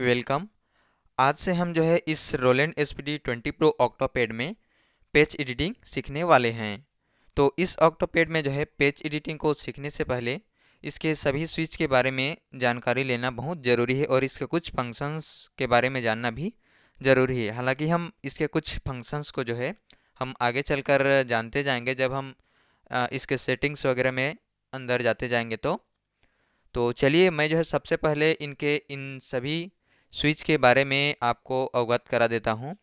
welcome आज से हम जो है इस Roland S P D twenty pro Octapad में पेज एडिटिंग सीखने वाले हैं तो इस ऑक्टोपेड में जो है पेज एडिटिंग को सीखने से पहले इसके सभी स्विच के बारे में जानकारी लेना बहुत ज़रूरी है और इसके कुछ फंक्शंस के बारे में जानना भी ज़रूरी है हालांकि हम इसके कुछ फंक्शंस को जो है हम आगे चल जानते जाएँगे जब हम इसके सेटिंग्स वगैरह में अंदर जाते जाएंगे तो तो चलिए मैं जो है सबसे पहले इनके इन सभी स्विच के बारे में आपको अवगत करा देता हूँ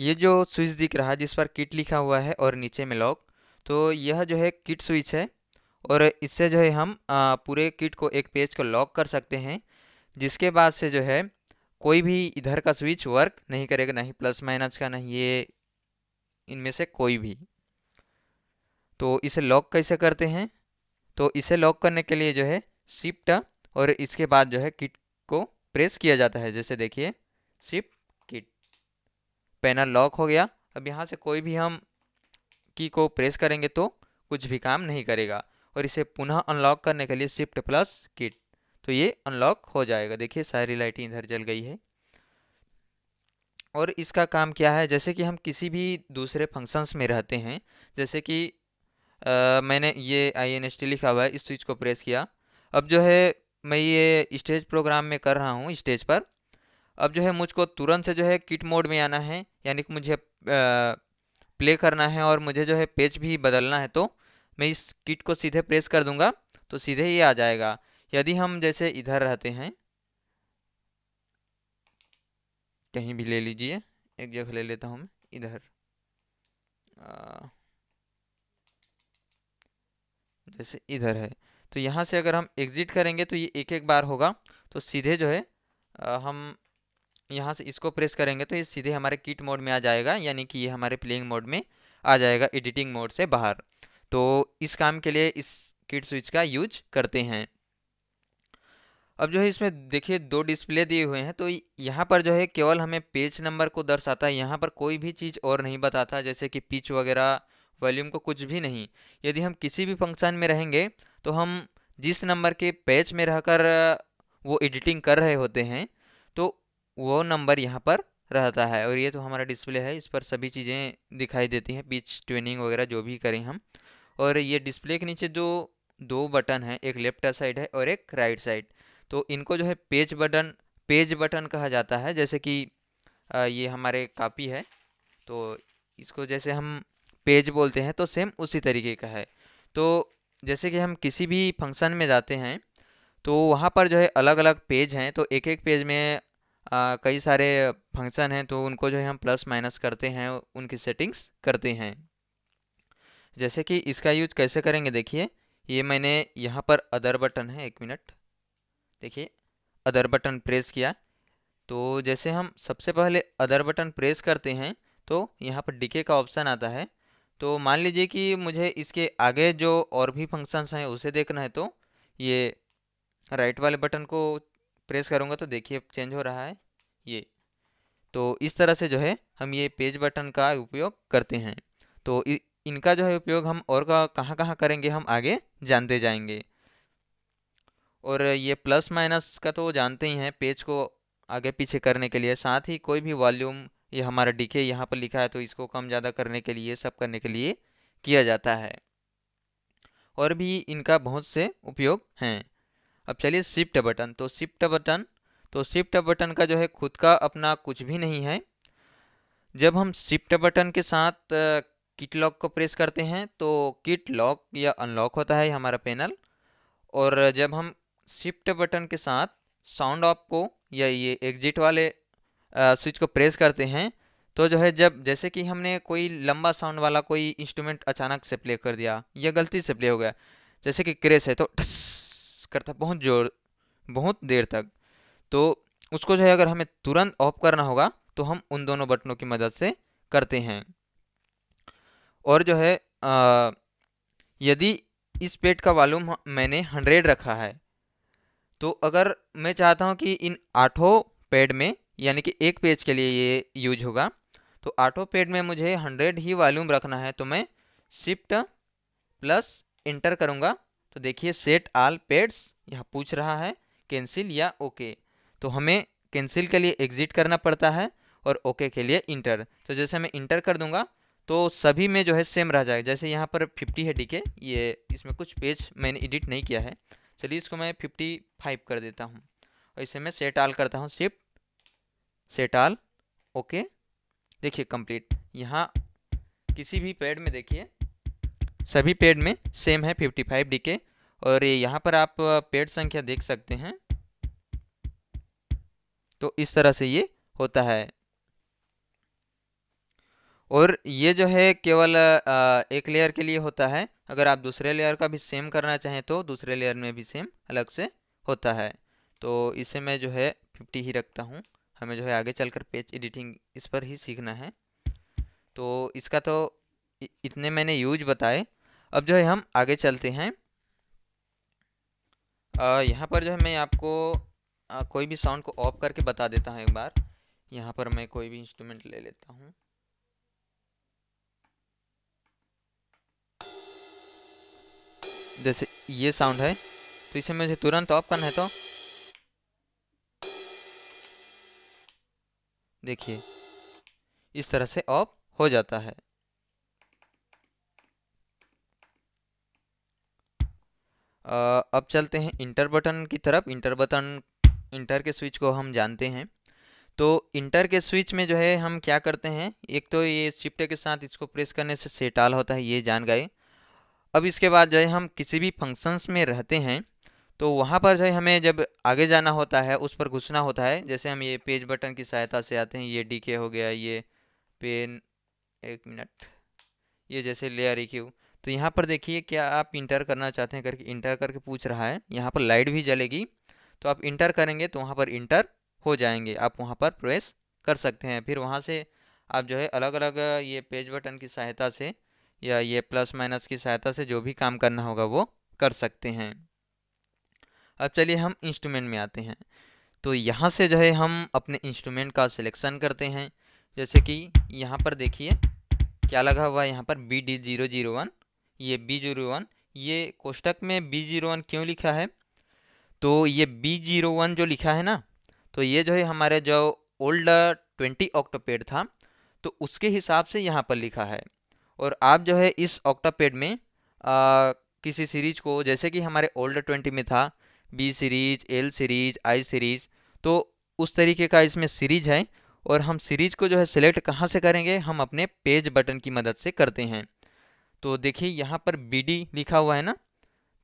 ये जो स्विच दिख रहा है जिस पर किट लिखा हुआ है और नीचे में लॉक तो यह जो है किट स्विच है और इससे जो है हम पूरे किट को एक पेज को लॉक कर सकते हैं जिसके बाद से जो है कोई भी इधर का स्विच वर्क नहीं करेगा नहीं प्लस माइनस का नहीं ये इनमें से कोई भी तो इसे लॉक कैसे करते हैं तो इसे लॉक करने के लिए जो है शिफ्ट और इसके बाद जो है किट को प्रेस किया जाता है जैसे देखिए सिप किट पैनल लॉक हो गया अब यहाँ से कोई भी हम की को प्रेस करेंगे तो कुछ भी काम नहीं करेगा और इसे पुनः अनलॉक करने के लिए शिफ्ट प्लस किट तो ये अनलॉक हो जाएगा देखिए सारी लाइटें इधर जल गई है और इसका काम क्या है जैसे कि हम किसी भी दूसरे फंक्शंस में रहते हैं जैसे कि आ, मैंने ये आई एन एस टी लिखा हुआ है इस स्विच को प्रेस किया अब जो है मैं ये स्टेज प्रोग्राम में कर रहा हूँ स्टेज पर अब जो है मुझको तुरंत से जो है किट मोड में आना है यानी कि मुझे प्ले करना है और मुझे जो है पेज भी बदलना है तो मैं इस किट को सीधे प्रेस कर दूंगा तो सीधे ही आ जाएगा यदि हम जैसे इधर रहते हैं कहीं भी ले लीजिए एक जगह ले लेता हूँ मैं इधर आ, जैसे इधर है तो यहाँ से अगर हम एग्ज़िट करेंगे तो ये एक एक बार होगा तो सीधे जो है आ, हम यहाँ से इसको प्रेस करेंगे तो ये सीधे हमारे किट मोड में आ जाएगा यानी कि ये हमारे प्लेइंग मोड में आ जाएगा एडिटिंग मोड से बाहर तो इस काम के लिए इस किट स्विच का यूज करते हैं अब जो है इसमें देखिए दो डिस्प्ले दिए हुए हैं तो यहाँ पर जो है केवल हमें पेज नंबर को दर्शाता है यहाँ पर कोई भी चीज़ और नहीं बताता जैसे कि पिच वगैरह वॉल्यूम को कुछ भी नहीं यदि हम किसी भी फंक्शन में रहेंगे तो हम जिस नंबर के पेज में रहकर वो एडिटिंग कर रहे होते हैं तो वो नंबर यहाँ पर रहता है और ये तो हमारा डिस्प्ले है इस पर सभी चीज़ें दिखाई देती हैं पिच ट्विनिंग वगैरह जो भी करें हम और ये डिस्प्ले के नीचे जो दो बटन है एक लेफ्ट साइड है और एक राइट साइड तो इनको जो है पेज बटन पेज बटन कहा जाता है जैसे कि ये हमारे कापी है तो इसको जैसे हम पेज बोलते हैं तो सेम उसी तरीके का है तो जैसे कि हम किसी भी फंक्शन में जाते हैं तो वहाँ पर जो है अलग अलग पेज हैं तो एक एक पेज में आ, कई सारे फंक्शन हैं तो उनको जो है हम प्लस माइनस करते हैं उनकी सेटिंग्स करते हैं जैसे कि इसका यूज कैसे करेंगे देखिए ये मैंने यहाँ पर अदर बटन है एक मिनट देखिए अदर बटन प्रेस किया तो जैसे हम सबसे पहले अदर बटन प्रेस करते हैं तो यहाँ पर डीके का ऑप्शन आता है तो मान लीजिए कि मुझे इसके आगे जो और भी फंक्शंस हैं उसे देखना है तो ये राइट वाले बटन को प्रेस करूँगा तो देखिए चेंज हो रहा है ये तो इस तरह से जो है हम ये पेज बटन का उपयोग करते हैं तो इनका जो है उपयोग हम और का कहाँ कहाँ करेंगे हम आगे जानते जाएंगे और ये प्लस माइनस का तो जानते ही हैं पेज को आगे पीछे करने के लिए साथ ही कोई भी वॉल्यूम ये हमारा डी के यहाँ पर लिखा है तो इसको कम ज़्यादा करने के लिए सब करने के लिए किया जाता है और भी इनका बहुत से उपयोग हैं अब चलिए शिफ्ट बटन तो शिफ्ट बटन तो शिफ्ट बटन का जो है खुद का अपना कुछ भी नहीं है जब हम शिफ्ट बटन के साथ किट लॉक को प्रेस करते हैं तो किट लॉक या अनलॉक होता है हमारा पैनल और जब हम शिफ्ट बटन के साथ साउंड ऑफ को या ये एग्जिट वाले स्विच को प्रेस करते हैं तो जो है जब जैसे कि हमने कोई लंबा साउंड वाला कोई इंस्ट्रूमेंट अचानक से प्ले कर दिया या गलती से प्ले हो गया जैसे कि क्रेस है तो टस करता बहुत जोर बहुत देर तक तो उसको जो है अगर हमें तुरंत ऑफ करना होगा तो हम उन दोनों बटनों की मदद से करते हैं और जो है आ, यदि इस पेट का वॉल्यूम मैंने हंड्रेड रखा है तो अगर मैं चाहता हूँ कि इन आठों पेड में यानी कि एक पेज के लिए ये यूज होगा तो ऑटो पेड में मुझे हंड्रेड ही वॉल्यूम रखना है तो मैं शिफ्ट प्लस इंटर करूँगा तो देखिए सेट आल पेड्स यहाँ पूछ रहा है कैंसिल या ओके तो हमें कैंसिल के लिए एग्ज़िट करना पड़ता है और ओके के लिए इंटर तो जैसे मैं इंटर कर दूंगा तो सभी में जो है सेम रह जाएगा जैसे यहाँ पर फिफ्टी है डीके ये इसमें कुछ पेज मैंने एडिट नहीं किया है चलिए इसको मैं फिफ्टी फाइव कर देता हूँ और इसे मैं सेट आल करता हूँ शिफ्ट सेट आल ओके देखिए कंप्लीट यहाँ किसी भी पेड में देखिए सभी पेड में सेम है 55 डी के और यहाँ पर आप पेड संख्या देख सकते हैं तो इस तरह से ये होता है और ये जो है केवल एक लेयर के लिए होता है अगर आप दूसरे लेयर का भी सेम करना चाहें तो दूसरे लेयर में भी सेम अलग से होता है तो इसे मैं जो है फिफ्टी ही रखता हूँ हमें जो है आगे चलकर पेज एडिटिंग इस पर ही सीखना है तो इसका तो इतने मैंने यूज बताए अब जो है हम आगे चलते हैं यहाँ पर जो है मैं आपको आ, कोई भी साउंड को ऑफ करके बता देता हूँ एक बार यहाँ पर मैं कोई भी इंस्ट्रूमेंट ले लेता हूँ जैसे ये साउंड है तो इसे मुझे तुरंत ऑफ करना है तो देखिए इस तरह से ऑफ हो जाता है आ, अब चलते हैं इंटर बटन की तरफ इंटर बटन इंटर के स्विच को हम जानते हैं तो इंटर के स्विच में जो है हम क्या करते हैं एक तो ये शिफ्ट के साथ इसको प्रेस करने से सेटाल होता है ये जान गए अब इसके बाद जो है हम किसी भी फंक्शंस में रहते हैं तो वहाँ पर जो है हमें जब आगे जाना होता है उस पर घुसना होता है जैसे हम ये पेज बटन की सहायता से आते हैं ये डी के हो गया ये पेन एक मिनट ये जैसे लेयर क्यू e तो यहाँ पर देखिए क्या आप इंटर करना चाहते हैं करके इंटर करके पूछ रहा है यहाँ पर लाइट भी जलेगी तो आप इंटर करेंगे तो वहाँ पर इंटर हो जाएंगे आप वहाँ पर प्रेस कर सकते हैं फिर वहाँ से आप जो है अलग अलग ये पेज बटन की सहायता से या ये प्लस माइनस की सहायता से जो भी काम करना होगा वो कर सकते हैं अब चलिए हम इंस्ट्रूमेंट में आते हैं तो यहाँ से जो है हम अपने इंस्ट्रूमेंट का सिलेक्शन करते हैं जैसे कि यहाँ पर देखिए क्या लगा हुआ है यहाँ पर B D zero zero one ये बी जीरो वन ये कोष्टक में बी जीरो वन क्यों लिखा है तो ये बी जीरो वन जो लिखा है ना तो ये जो है हमारे जो ओल्ड ट्वेंटी ऑक्टोपेड था तो उसके हिसाब से यहाँ पर लिखा है और आप जो है इस ऑक्टोपेड में आ, किसी सीरीज को जैसे कि हमारे ओल्ड ट्वेंटी में था B series L series I series तो उस तरीके का इसमें सीरीज है और हम सीरीज को जो है सिलेक्ट कहाँ से करेंगे हम अपने पेज बटन की मदद से करते हैं तो देखिए यहाँ पर बी डी लिखा हुआ है ना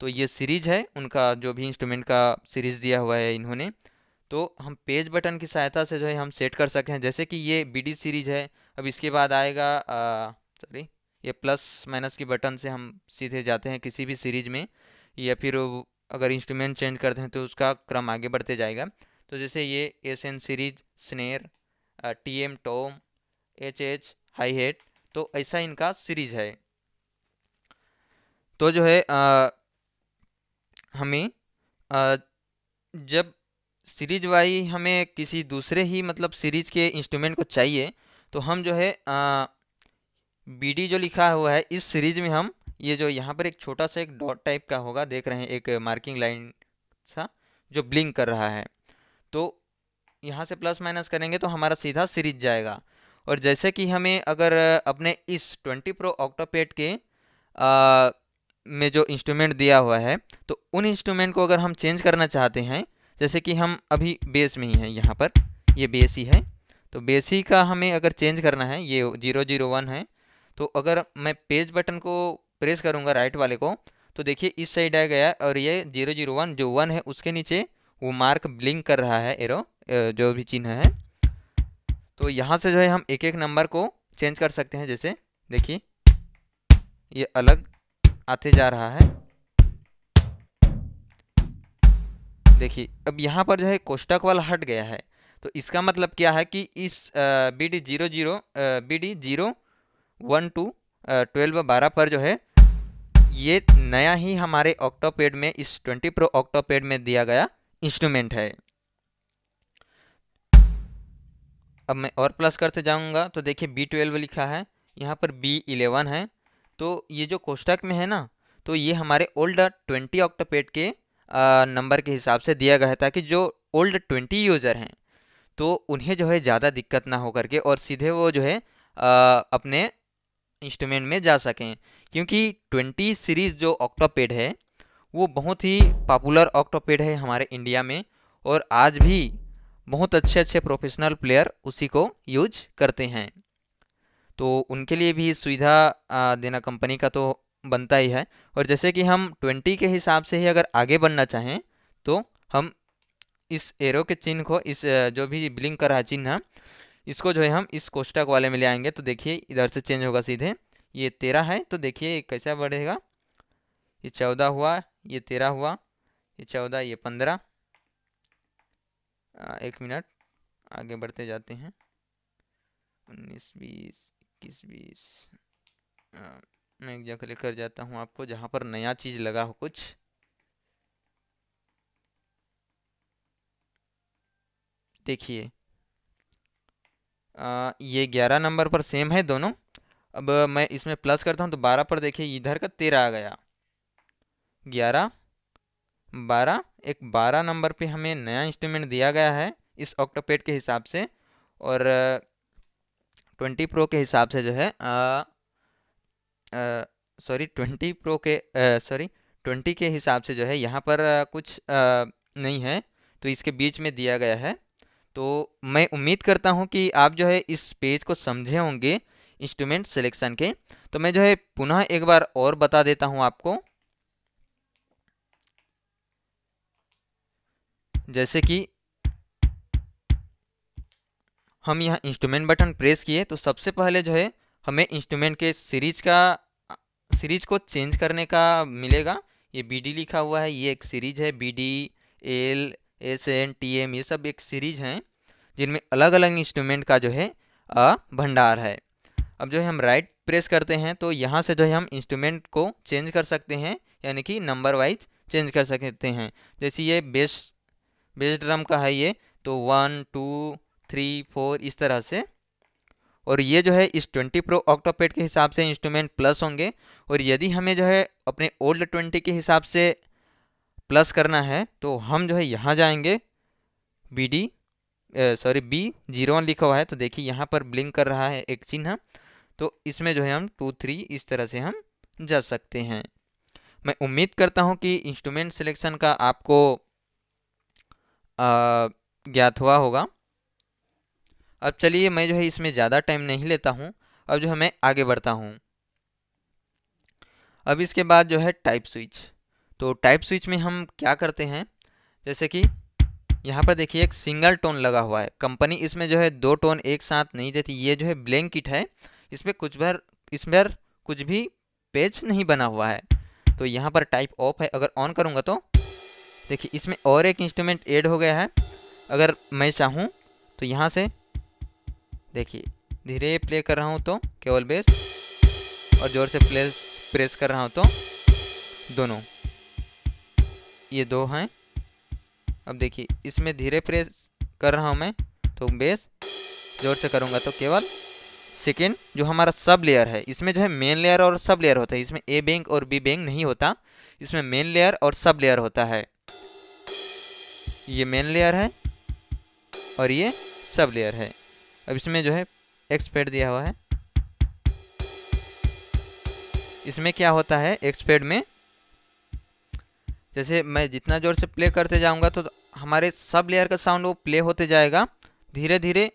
तो ये सीरीज है उनका जो भी इंस्ट्रूमेंट का सीरीज दिया हुआ है इन्होंने तो हम पेज बटन की सहायता से जो है हम सेट कर सकें जैसे कि ये बी डी सीरीज है अब इसके बाद आएगा सॉरी ये प्लस माइनस की बटन से हम सीधे जाते हैं किसी भी सीरीज में या फिर अगर इंस्ट्रूमेंट चेंज करते हैं तो उसका क्रम आगे बढ़ते जाएगा तो जैसे ये S N series snare T M tom H H hi hat तो ऐसा इनका सीरीज है तो जो है आ, हमें आ, जब सीरीज वाई हमें किसी दूसरे ही मतलब सीरीज के इंस्ट्रूमेंट को चाहिए तो हम जो है बी डी जो लिखा हुआ है इस सीरीज में हम ये जो यहाँ पर एक छोटा सा एक डॉट टाइप का होगा देख रहे हैं एक मार्किंग लाइन सा जो ब्लिंक कर रहा है तो यहाँ से प्लस माइनस करेंगे तो हमारा सीधा सीरीज जाएगा और जैसे कि हमें अगर अपने इस ट्वेंटी प्रो ऑक्टोपेट के आ, में जो इंस्ट्रूमेंट दिया हुआ है तो उन इंस्ट्रूमेंट को अगर हम चेंज करना चाहते हैं जैसे कि हम अभी बेस में ही हैं यहाँ पर ये बेस ही है तो बेस ही का हमें अगर चेंज करना है ये जीरो जीरो वन है तो अगर मैं पेज बटन को प्रेस करूँगा राइट वाले को तो देखिए इस साइड आ गया और ये जीरो जीरो वन जो वन है उसके नीचे वो मार्क ब्लिंक कर रहा है एरो जो भी चिन्ह है तो यहाँ से जो है हम एक एक नंबर को चेंज कर सकते हैं जैसे देखिए ये अलग आते जा रहा है देखिए अब यहाँ पर जो है कोष्टक वाला हट गया है तो इसका मतलब क्या है कि इस B D zero zero B D zero one two twelve बारह पर जो है ये नया ही हमारे ऑक्टोपेड में इस 20 प्रो ऑक्टोपेड में दिया गया इंस्ट्रूमेंट है अब मैं और प्लस करते जाऊंगा तो देखिए बी ट्वेल्व लिखा है यहाँ पर बी इलेवन है तो ये जो कोष्टक में है ना तो ये हमारे ओल्ड ट्वेंटी ऑक्टोपेड के नंबर के हिसाब से दिया गया था कि जो ओल्ड ट्वेंटी यूज़र हैं तो उन्हें जो है ज़्यादा दिक्कत ना हो करके और सीधे वो जो है आ, अपने इंस्ट्रूमेंट में जा सकें क्योंकि 20 सीरीज़ जो ऑक्टोपेड है वो बहुत ही पॉपुलर ऑक्टोपेड है हमारे इंडिया में और आज भी बहुत अच्छे अच्छे प्रोफेशनल प्लेयर उसी को यूज करते हैं तो उनके लिए भी सुविधा देना कंपनी का तो बनता ही है और जैसे कि हम 20 के हिसाब से ही अगर आगे बढ़ना चाहें तो हम इस एरो के चिन्ह को इस जो भी ब्लिंक कर रहा चिन्ह इसको जो है हम इस कोष्टक वाले में ले आएंगे तो देखिए इधर से चेंज होगा सीधे ये तेरह है तो देखिए कैसा बढ़ेगा ये चौदह हुआ ये तेरह हुआ ये चौदह ये पंद्रह एक मिनट आगे बढ़ते जाते हैं उन्नीस बीस इक्कीस बीस मैं एक जगह लेकर जाता हूँ आपको जहाँ पर नया चीज़ लगा हो कुछ देखिए ये ग्यारह नंबर पर सेम है दोनों अब मैं इसमें प्लस करता हूँ तो बारह पर देखिए इधर का तेरह आ गया ग्यारह बारह एक बारह नंबर पे हमें नया इंस्ट्रूमेंट दिया गया है इस ऑक्टोपेड के हिसाब से और ट्वेंटी प्रो के हिसाब से जो है सॉरी ट्वेंटी प्रो के सॉरी ट्वेंटी के हिसाब से जो है यहाँ पर कुछ आ, नहीं है तो इसके बीच में दिया गया है तो मैं उम्मीद करता हूँ कि आप जो है इस पेज को समझे होंगे इंस्ट्रूमेंट सिलेक्शन के तो मैं जो है पुनः एक बार और बता देता हूँ आपको जैसे कि हम यहाँ इंस्ट्रूमेंट बटन प्रेस किए तो सबसे पहले जो है हमें इंस्ट्रूमेंट के सीरीज का सीरीज को चेंज करने का मिलेगा ये बी डी लिखा हुआ है ये एक सीरीज है B D L S N T M ये सब एक सीरीज हैं जिनमें अलग अलग इंस्ट्रूमेंट का जो है भंडार है अब जो है हम राइट प्रेस करते हैं तो यहाँ से जो है हम इंस्ट्रूमेंट को चेंज कर सकते हैं यानी कि नंबर वाइज चेंज कर सकते हैं जैसे ये बेस बेस ड्रम का है ये तो वन टू थ्री फोर इस तरह से और ये जो है इस ट्वेंटी प्रो ऑक्टोपेड के हिसाब से इंस्ट्रूमेंट प्लस होंगे और यदि हमें जो है अपने ओल्ड ट्वेंटी के हिसाब से प्लस करना है तो हम जो है यहाँ जाएंगे B D sorry B zero one लिखा हुआ है तो देखिए यहाँ पर ब्लिंक कर रहा है एक चिन्ह तो इसमें जो है हम टू थ्री इस तरह से हम जा सकते हैं मैं उम्मीद करता हूँ कि इंस्ट्रूमेंट सिलेक्शन का आपको ज्ञात हुआ होगा अब चलिए मैं जो है इसमें ज़्यादा टाइम नहीं लेता हूँ अब जो है मैं आगे बढ़ता हूँ अब इसके बाद जो है टाइप स्विच तो टाइप स्विच में हम क्या करते हैं जैसे कि यहाँ पर देखिए एक सिंगल टोन लगा हुआ है कंपनी इसमें जो है दो टोन एक साथ नहीं देती ये जो है ब्लैंक किट है इसमें कुछ भर इसमें कुछ भी पेज नहीं बना हुआ है तो यहाँ पर टाइप ऑफ है अगर ऑन करूँगा तो देखिए इसमें और एक इंस्ट्रूमेंट ऐड हो गया है अगर मैं चाहूँ तो यहाँ से देखिए धीरे प्ले कर रहा हूँ तो केवल बेस और ज़ोर से प्लेस प्रेस कर रहा हूँ तो दोनों ये दो हैं अब देखिए इसमें धीरे प्रेस कर रहा हूँ मैं तो बेस जोर से करूँगा तो केवल सेकेंड जो हमारा सब लेयर है इसमें जो है मेन लेयर और सब लेयर होता है इसमें ए बैंक और बी बैंक नहीं होता इसमें मेन लेयर और सब लेयर होता है ये मेन लेयर है और ये सब लेयर है अब इसमें जो है एक्सपेड दिया हुआ है इसमें क्या होता है एक्सपेड में जैसे मैं जितना ज़ोर से प्ले करते जाऊँगा तो हमारे सब लेयर का साउंड वो प्ले होते जाएगा धीरे धीरे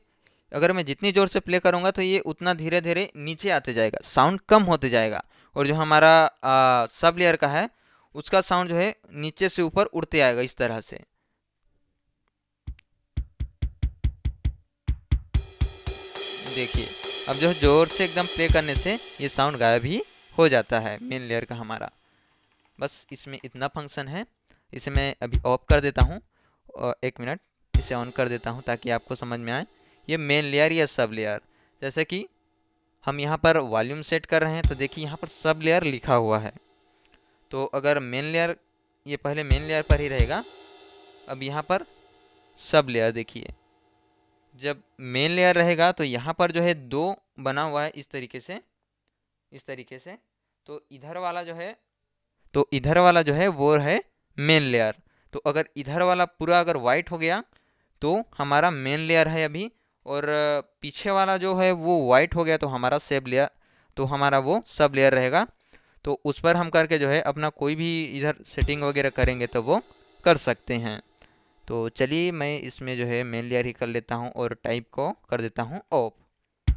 अगर मैं जितनी ज़ोर से प्ले करूँगा तो ये उतना धीरे धीरे नीचे आते जाएगा साउंड कम होते जाएगा और जो हमारा आ, सब लेयर का है उसका साउंड जो है नीचे से ऊपर उड़ते आएगा इस तरह से देखिए अब जो जोर से एकदम प्ले करने से ये साउंड गायब ही हो जाता है मेन लेयर का हमारा बस इसमें इतना फंक्शन है इसे मैं अभी ऑफ कर देता हूँ और एक मिनट इसे ऑन कर देता हूँ ताकि आपको समझ में आए ये मेन लेयर या सब लेयर जैसे कि हम यहाँ पर वॉल्यूम सेट कर रहे हैं तो देखिए यहाँ पर सब लेयर लिखा हुआ है तो अगर मेन लेयर ये पहले मेन लेयर पर ही रहेगा अब यहाँ पर सब लेयर देखिए जब मेन लेयर रहेगा तो यहाँ पर जो है दो बना हुआ है इस तरीके से इस तरीके से तो इधर वाला जो है तो इधर वाला जो है वो है मेन लेयर तो अगर इधर वाला पूरा अगर वाइट हो गया तो हमारा मेन लेयर है अभी और पीछे वाला जो है वो वाइट हो गया तो हमारा सेब लेयर तो हमारा वो सब लेयर रहेगा तो उस पर हम करके जो है अपना कोई भी इधर सेटिंग वगैरह करेंगे तो वो कर सकते हैं तो चलिए मैं इसमें जो है मेन लेयर ही कर लेता हूँ और टाइप को कर देता हूँ ऑफ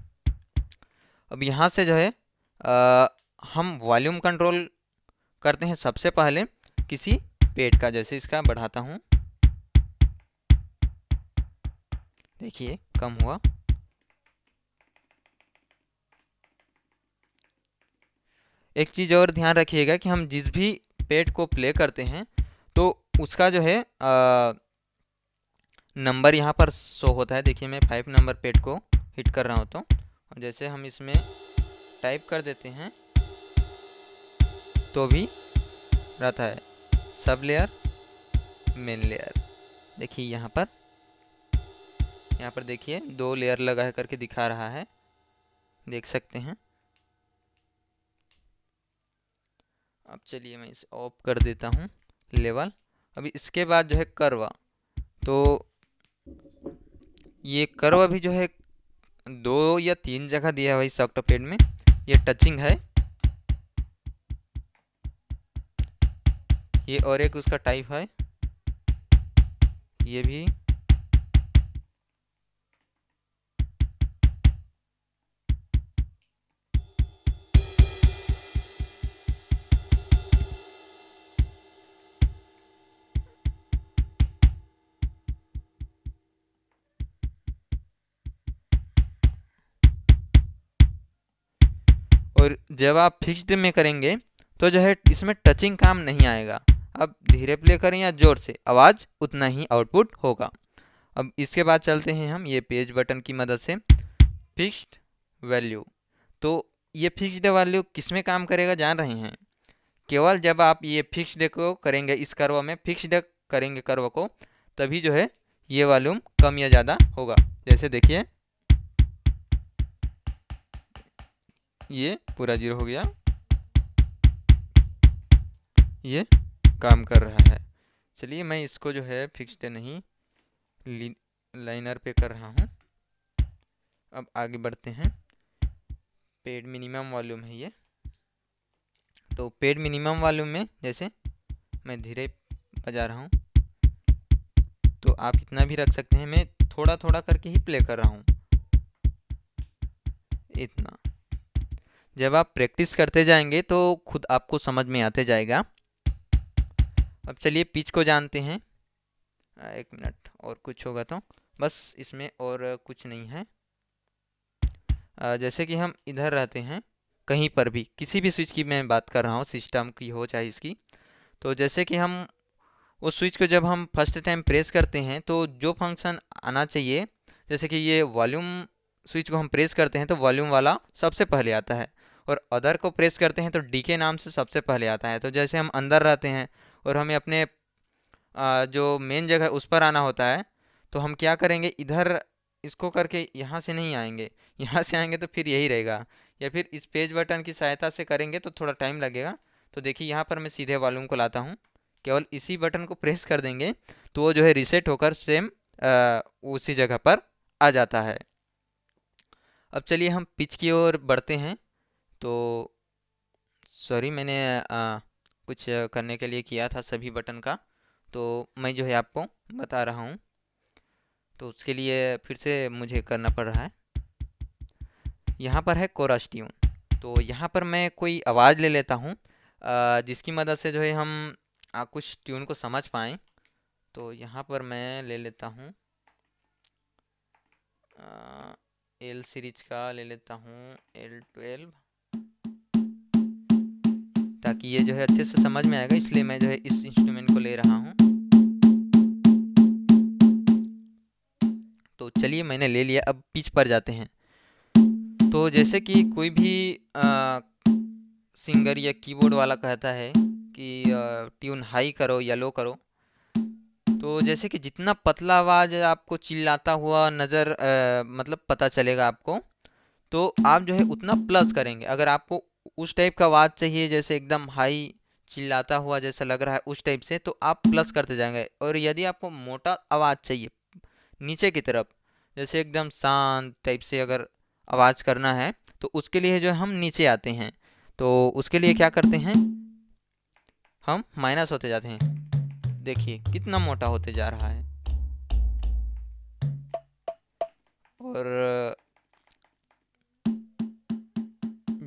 अब यहाँ से जो है आ, हम वॉल्यूम कंट्रोल करते हैं सबसे पहले किसी पेट का जैसे इसका बढ़ाता हूँ देखिए कम हुआ एक चीज़ और ध्यान रखिएगा कि हम जिस भी पेट को प्ले करते हैं तो उसका जो है नंबर यहाँ पर शो होता है देखिए मैं फाइव नंबर पेट को हिट कर रहा हूँ तो जैसे हम इसमें टाइप कर देते हैं तो भी रहता है सब लेयर मेन लेयर देखिए यहाँ पर यहाँ पर देखिए दो लेयर लगा करके दिखा रहा है देख सकते हैं अब चलिए मैं इसे ऑफ कर देता हूँ लेवल अभी इसके बाद जो है करवा तो ये करवा भी जो है दो या तीन जगह दिया है भाई सॉफ्ट पेड में ये टचिंग है ये और एक उसका टाइप है ये भी और जब आप फिक्स्ड में करेंगे तो जो है इसमें टचिंग काम नहीं आएगा अब धीरे प्ले करें या ज़ोर से आवाज़ उतना ही आउटपुट होगा अब इसके बाद चलते हैं हम ये पेज बटन की मदद से फिक्स्ड वैल्यू तो ये फिक्स्ड वैल्यू किस में काम करेगा जान रहे हैं केवल जब आप ये फिक्स्ड को करेंगे इस कर्व में फिक्स्ड करेंगे कर्व को तभी जो है ये वॉल्यूम कम या ज़्यादा होगा जैसे देखिए ये पूरा जीरो हो गया ये काम कर रहा है चलिए मैं इसको जो है फिक्सड नहीं लाइनर पे कर रहा हूँ अब आगे बढ़ते हैं पेड मिनिमम वॉल्यूम है ये तो पेड मिनिमम वॉल्यूम में जैसे मैं धीरे बजा रहा हूँ तो आप इतना भी रख सकते हैं मैं थोड़ा थोड़ा करके ही प्ले कर रहा हूँ इतना जब आप प्रैक्टिस करते जाएंगे तो खुद आपको समझ में आते जाएगा अब चलिए पिच को जानते हैं एक मिनट और कुछ होगा तो बस इसमें और कुछ नहीं है जैसे कि हम इधर रहते हैं कहीं पर भी किसी भी स्विच की मैं बात कर रहा हूँ सिस्टम की हो चाहे इसकी तो जैसे कि हम उस स्विच को जब हम फर्स्ट टाइम प्रेस करते हैं तो जो फंक्शन आना चाहिए जैसे कि ये वॉल्यूम स्विच को हम प्रेस करते हैं तो वॉल्यूम वाला सबसे पहले आता है और अदर को प्रेस करते हैं तो डी के नाम से सबसे पहले आता है तो जैसे हम अंदर रहते हैं और हमें अपने जो मेन जगह उस पर आना होता है तो हम क्या करेंगे इधर इसको करके यहाँ से नहीं आएंगे यहाँ से आएंगे तो फिर यही रहेगा या फिर इस पेज बटन की सहायता से करेंगे तो थोड़ा टाइम लगेगा तो देखिए यहाँ पर मैं सीधे वॉल्यूम को लाता हूँ केवल इसी बटन को प्रेस कर देंगे तो वो जो है रिसेट होकर सेम उसी जगह पर आ जाता है अब चलिए हम पिच की ओर बढ़ते हैं तो सॉरी मैंने आ, कुछ करने के लिए किया था सभी बटन का तो मैं जो है आपको बता रहा हूँ तो उसके लिए फिर से मुझे करना पड़ रहा है यहाँ पर है कोरस ट्यून तो यहाँ पर मैं कोई आवाज़ ले लेता हूँ जिसकी मदद से जो है हम आ, कुछ ट्यून को समझ पाए तो यहाँ पर मैं ले लेता हूँ एल सीरीज का ले लेता हूँ एल ट्वेल्व ताकि ये जो है अच्छे से समझ में आएगा इसलिए मैं जो है इस इंस्ट्रूमेंट को ले रहा हूँ तो चलिए मैंने ले लिया अब पिच पर जाते हैं तो जैसे कि कोई भी आ, सिंगर या कीबोर्ड वाला कहता है कि आ, ट्यून हाई करो या लो करो तो जैसे कि जितना पतला आवाज़ आपको चिल्लाता हुआ नज़र मतलब पता चलेगा आपको तो आप जो है उतना प्लस करेंगे अगर आपको उस टाइप का आवाज़ चाहिए जैसे एकदम हाई चिल्लाता हुआ जैसा लग रहा है उस टाइप से तो आप प्लस करते जाएंगे और यदि आपको मोटा आवाज़ चाहिए नीचे की तरफ जैसे एकदम शांत टाइप से अगर आवाज़ करना है तो उसके लिए जो हम नीचे आते हैं तो उसके लिए क्या करते हैं हम माइनस होते जाते हैं देखिए कितना मोटा होते जा रहा है और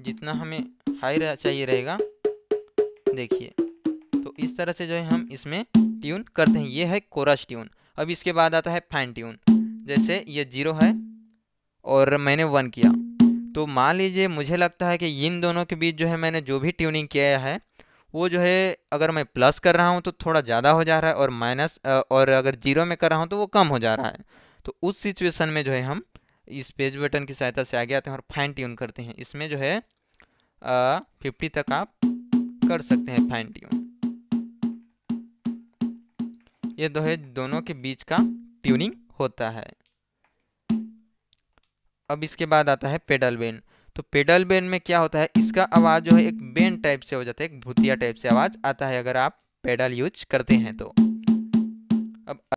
जितना हमें हाई रह, चाहिए रहेगा देखिए तो इस तरह से जो है हम इसमें ट्यून करते हैं ये है कोरस ट्यून अब इसके बाद आता है फैन ट्यून जैसे ये जीरो है और मैंने वन किया तो मान लीजिए मुझे लगता है कि इन दोनों के बीच जो है मैंने जो भी ट्यूनिंग किया है वो जो है अगर मैं प्लस कर रहा हूँ तो थोड़ा ज़्यादा हो जा रहा है और माइनस और अगर जीरो में कर रहा हूँ तो वो कम हो जा रहा है तो उस सिचुएशन में जो है हम इस पेज बटन की सहायता से आगे आते हैं और फाइन ट्यून करते हैं इसमें जो है फिफ्टी तक आप कर सकते हैं फाइन ट्यून ये दो है दोनों के बीच का ट्यूनिंग होता है अब इसके बाद आता है पेडल बेन तो पेडल बेन में क्या होता है इसका आवाज़ जो है एक बेन टाइप से हो जाता है एक भूतिया टाइप से आवाज़ आता है अगर आप पेडल यूज करते हैं तो अब